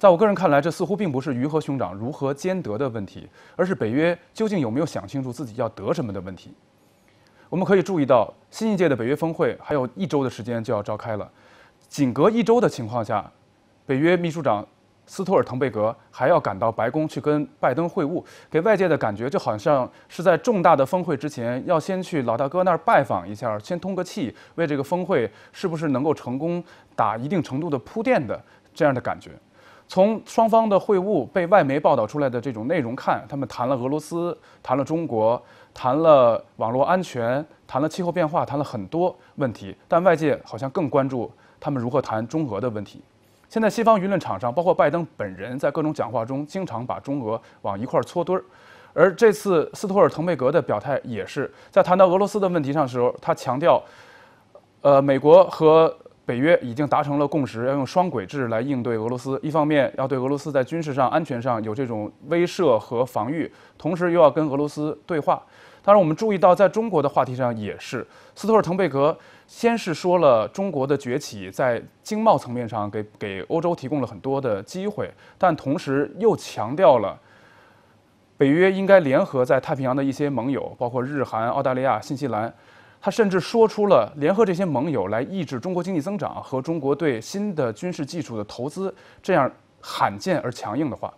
在我个人看来，这似乎并不是鱼和熊掌如何兼得的问题，而是北约究竟有没有想清楚自己要得什么的问题。我们可以注意到，新一届的北约峰会还有一周的时间就要召开了，仅隔一周的情况下，北约秘书长斯托尔滕贝格还要赶到白宫去跟拜登会晤，给外界的感觉就好像是在重大的峰会之前要先去老大哥那儿拜访一下，先通个气，为这个峰会是不是能够成功打一定程度的铺垫的这样的感觉。从双方的会晤被外媒报道出来的这种内容看，他们谈了俄罗斯，谈了中国，谈了网络安全，谈了气候变化，谈了很多问题。但外界好像更关注他们如何谈中俄的问题。现在西方舆论场上，包括拜登本人在各种讲话中，经常把中俄往一块儿搓堆儿。而这次斯托尔滕贝格的表态也是在谈到俄罗斯的问题上的时候，他强调，呃，美国和。北约已经达成了共识，要用双轨制来应对俄罗斯。一方面要对俄罗斯在军事上、安全上有这种威慑和防御，同时又要跟俄罗斯对话。当然，我们注意到，在中国的话题上也是，斯托尔滕贝格先是说了中国的崛起在经贸层面上给给欧洲提供了很多的机会，但同时又强调了北约应该联合在太平洋的一些盟友，包括日韩、澳大利亚、新西兰。他甚至说出了联合这些盟友来抑制中国经济增长和中国对新的军事技术的投资这样罕见而强硬的话。